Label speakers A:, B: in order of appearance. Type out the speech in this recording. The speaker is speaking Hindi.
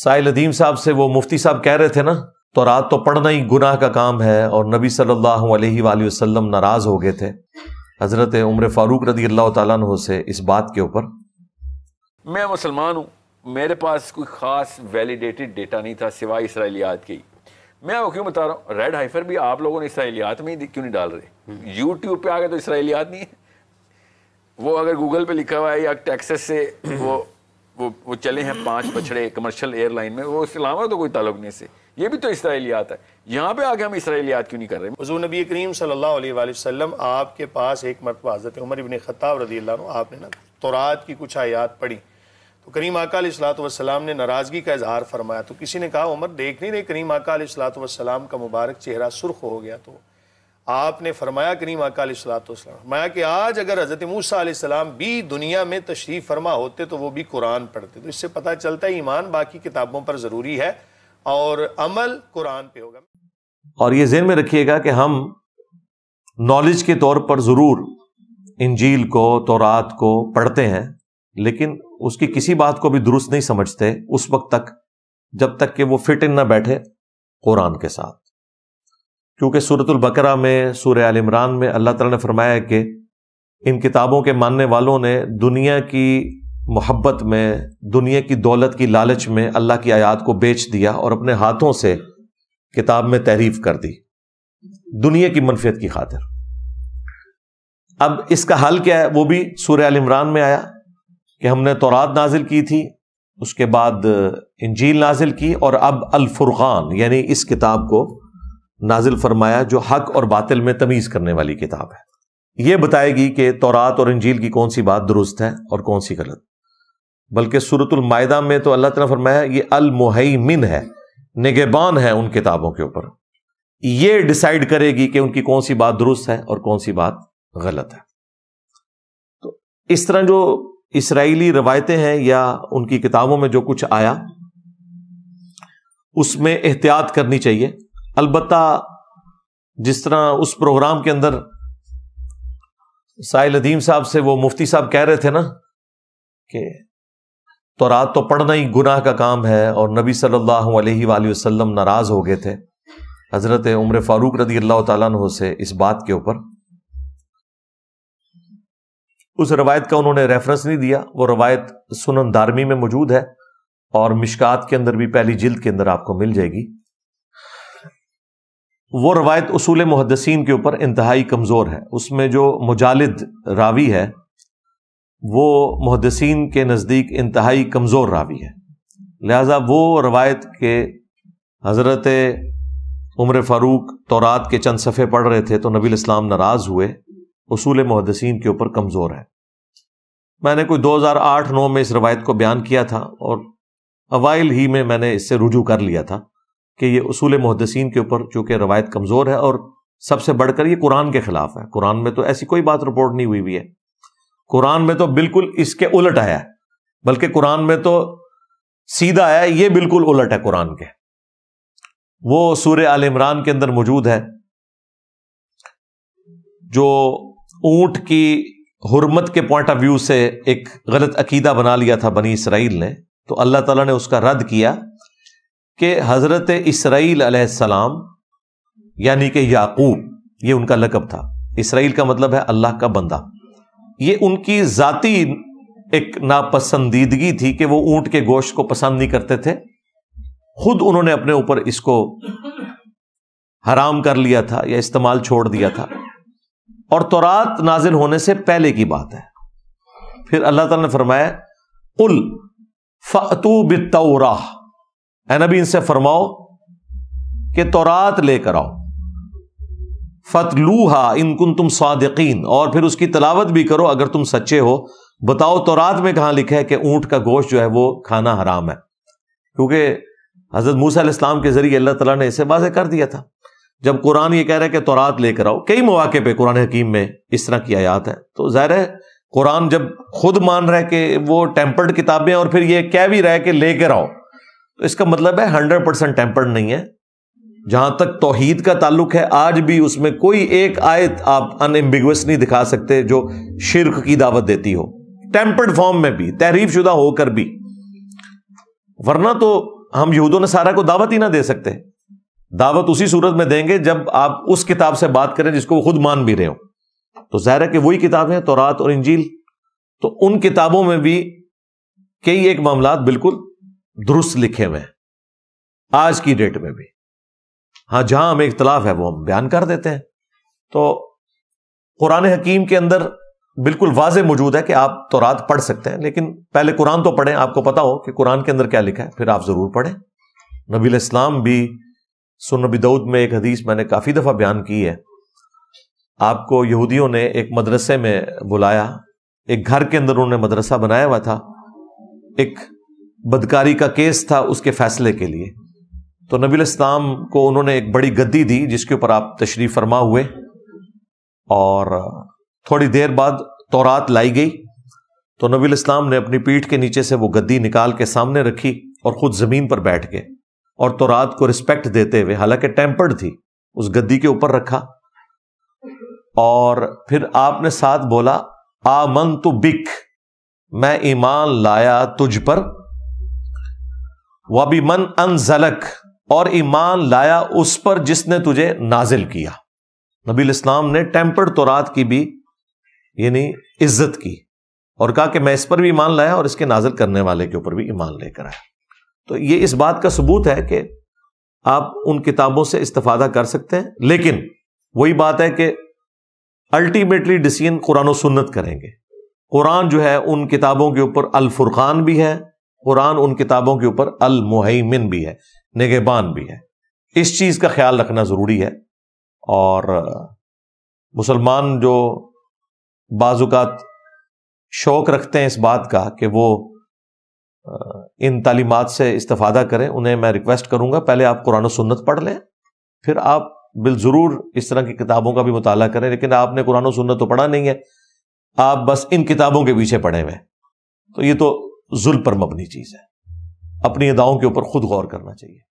A: साहिल अदीम साहब से वो मुफ्ती साहब कह रहे थे ना तो रात तो पढ़ना ही गुनाह का काम है और नबी सल्लल्लाहु अलैहि वसल्लम नाराज हो गए थे हजरत उम्र फारूक रदी अल्लाह तु से इस बात के ऊपर मैं मुसलमान हूँ मेरे पास कोई ख़ास वैलिडेटेड डेटा नहीं था सिवाय इसराइलियात के मैं आपको क्यों बता रहा हूँ रेड हाइफर भी आप लोगों ने इसराइलियात में ही क्यों नहीं डाल रहे यूट्यूब पे आ गए तो इसराइलियात नहीं है वो अगर गूगल पे लिखा हुआ है या टेक्सस से वो वो वो चले हैं पांच बछड़े कमर्शियल एयरलाइन में वो इस्लामा तो कोई ताल्लुक नहीं से ये भी तो इसराइलियात है यहाँ पे आगे हम इसराइलियात क्यों नहीं कर रहे हजू नबी करीम सल्लाम आपके पास एक मरतबा हज़रत उमर इबन ख़ताब रजी आपने ना तोरात की कुछ आयात पढ़ी तो करीम अकालसलाम ने नाराज़गी का इजहार फरमाया तो किसी ने कहा उमर देख नहीं रहे करीम अकालसलाम का मुबारक चेहरा सुर्ख हो गया तो आपने फरमाया करीम अकाल फरमाया कि आज अगर हज़रत मूसा भी दुनिया में तशरीफ़ फरमा होते तो वो भी कुरान पढ़ते तो इससे पता चलता है ईमान बाकी किताबों पर ज़रूरी है और अमल कुरान पे होगा और ये जहन में रखिएगा कि हम नॉलेज के तौर पर ज़रूर इंजील को तोरात को पढ़ते हैं लेकिन उसकी किसी बात को भी दुरुस्त नहीं समझते उस वक्त तक जब तक कि वो फिट इन ना बैठे कुरान के साथ क्योंकि सूरतुल बकरा में सूर आल इमरान में अल्लाह ताला ने फरमाया कि इन किताबों के मानने वालों ने दुनिया की मोहब्बत में दुनिया की दौलत की लालच में अल्लाह की आयात को बेच दिया और अपने हाथों से किताब में तहरीफ कर दी दुनिया की मनफियत की खातिर अब इसका हल क्या है वो भी सूर्य अल इमरान में आया कि हमने तोरात नाजिल की थी उसके बाद इंजील नाजिल की और अब अलफुर्क़ान यानी इस किताब को नाजिल फरमाया जो हक और बातिल में तमीज़ करने वाली किताब है यह बताएगी कि तौरात और इंजील की कौन सी बात दुरुस्त है और कौन सी गलत बल्कि सूरतुलमायदा में तो अल्लाह तला फरमाया ये अलमुहैमिन है निगेबान है उन किताबों के ऊपर ये डिसाइड करेगी कि उनकी कौन सी बात दुरुस्त है और कौन सी बात गलत है तो इस तरह जो इसराइली रवायतें हैं या उनकी किताबों में जो कुछ आया उसमें एहतियात करनी चाहिए अलबत् जिस तरह उस प्रोग्राम के अंदर साहिल अदीम साहब से वो मुफ्ती साहब कह रहे थे ना कि तो रात तो पढ़ना ही गुनाह का काम है और नबी सल्लल्लाहु अलैहि वसल्लम नाराज हो गए थे हजरत उम्र फारूक रदी अल्लाह तु से इस बात के ऊपर उस रवायत का उन्होंने रेफरेंस नहीं दिया वो रवायत सुनन दारमी में मौजूद है और मिशकात के अंदर भी पहली जिल्द के अंदर आपको मिल जाएगी वो रवायत असूल मुहदसिन के ऊपर इंतहाई कमज़ोर है उसमें जो मुजालिद रावी है वो मुहदसिन के नज़दीक इंतहाई कमज़ोर रावी है लिहाजा वो रवायत के हज़रत उम्र फ़ारूक तौरात के चंद सफ़े पढ़ रहे थे तो नबी इस्लाम नाराज़ हुए असूल मुहदसिन के ऊपर कमज़ोर है मैंने कोई दो हजार आठ नौ में इस रवायत को बयान किया था और अवाइल ही में मैंने इससे रुजू कर लिया था कि ये उसूल मुहदसिन के ऊपर चूंकि रवायत कमज़ोर है और सबसे बढ़कर यह कुरान के खिलाफ है कुरान में तो ऐसी कोई बात रिपोर्ट नहीं हुई हुई है कुरान में तो बिल्कुल इसके उलट आया है बल्कि कुरान में तो सीधा आया ये बिल्कुल उलट है कुरान के वो सूर्य आल इमरान के अंदर मौजूद है जो ऊंट की हरमत के पॉइंट ऑफ व्यू से एक गलत अकीदा बना लिया था बनी इसराइल ने तो अल्लाह तला ने उसका रद्द किया कि हज़रत इसराइल अलैहिस्सलाम यानी कि याकूब ये उनका लकब था इसराइल का मतलब है अल्लाह का बंदा ये उनकी ज़ाती एक नापसंदीदगी थी कि वो ऊंट के गोश्त को पसंद नहीं करते थे खुद उन्होंने अपने ऊपर इसको हराम कर लिया था या इस्तेमाल छोड़ दिया था और तौरात नाजिल होने से पहले की बात है फिर अल्लाह ताला ने फरमाया उल फ़तू बितौराह है नबी इनसे फरमाओ कि तौरात लेकर आओ फतलू हा इनकुन तुम सादकिन और फिर उसकी तलावत भी करो अगर तुम सच्चे हो बताओ तोरात में कहां लिखा है कि ऊंट का गोश्त जो है वो खाना हराम है क्योंकि हजरत मूसा इस्लाम के जरिए अल्लाह तला ने इसे वाजे कर दिया था जब कुरान ये कह रहा है कि तौरात लेकर आओ कई मौाक़े पर कुरान हकीम में इस तरह की आयात है तो जहर है कुरान जब खुद मान रहे कि वो टेम्पर्ड किताबें और फिर यह कह भी रहे है कि लेकर आओ तो इसका मतलब है हंड्रेड परसेंट टेम्पर्ड नहीं है जहां तक तोहहीद का ताल्लुक है आज भी उसमें कोई एक आयत आप अनएम्बिगस नहीं दिखा सकते जो शिरक की दावत देती हो टेम्पर्ड फॉर्म में भी तहरीफ शुदा होकर भी वरना तो हम यहूदों ने सारा को दावत ही ना दे सकते दावत उसी सूरत में देंगे जब आप उस किताब से बात करें जिसको खुद मान भी रहे हो तो जहरा कि वही किताबें हैं तोरात और इंजील तो उन किताबों में भी कई एक मामला बिल्कुल दुरुस्त लिखे हुए हैं आज की डेट में भी हां जहां हमें इख्तलाफ है वो हम बयान कर देते हैं तो कुरान हकीम के अंदर बिल्कुल वाज मौजूद है कि आप तो रात पढ़ सकते हैं लेकिन पहले कुरान तो पढ़ें आपको पता हो कि कुरान के अंदर क्या लिखा है फिर आप ज़रूर पढ़ें नबी इस्लाम भी सुनबी दऊद में एक हदीस मैंने काफ़ी दफ़ा बयान की है आपको यहूदियों ने एक मदरसे में बुलाया एक घर के अंदर उन्होंने मदरसा बनाया हुआ था एक बदकारी का केस था उसके फैसले के लिए तो नबील इस्लाम को उन्होंने एक बड़ी गद्दी दी जिसके ऊपर आप तशरीफ फरमा हुए और थोड़ी देर बाद तौरात लाई गई तो नबील इस्लाम ने अपनी पीठ के नीचे से वो गद्दी निकाल के सामने रखी और खुद ज़मीन पर बैठ गए और तोरात को रिस्पेक्ट देते हुए हालांकि टेम्पर्ड थी उस गद्दी के ऊपर रखा और फिर आपने साथ बोला आ आमन तो बिक मैं ईमान लाया तुझ पर वबीमन अनजलक और ईमान लाया उस पर जिसने तुझे नाजिल किया नबी इस्लाम ने टेम्पर्ड तोरात की भी यानी इज्जत की और कहा कि मैं इस पर भी ईमान लाया और इसके नाजिल करने वाले के ऊपर भी ईमान लेकर आया तो ये इस बात का सबूत है कि आप उन किताबों से इस्तफादा कर सकते हैं लेकिन वही बात है कि अल्टीमेटली डिसीजन कुरान सुन्नत करेंगे कुरान जो है उन किताबों के ऊपर अलफुरकान भी है कुरान उन किताबों के ऊपर अल मुहैमिन भी है निगेबान भी है इस चीज का ख्याल रखना जरूरी है और मुसलमान जो बाजुकात शौक रखते हैं इस बात का कि वो इन तालीमत से इस्तफादा करें उन्हें मैं रिक्वेस्ट करूंगा पहले आप कुरान सुन्नत पढ़ लें फिर आप बिल ज़रूर इस तरह की किताबों का भी मुताला करें लेकिन आपने कुरान सुन्नत तो पढ़ा नहीं है आप बस इन किताबों के पीछे पढ़े हुए तो ये तो जुल पर मबनी चीज है अपनी अदाओं के ऊपर खुद गौर करना चाहिए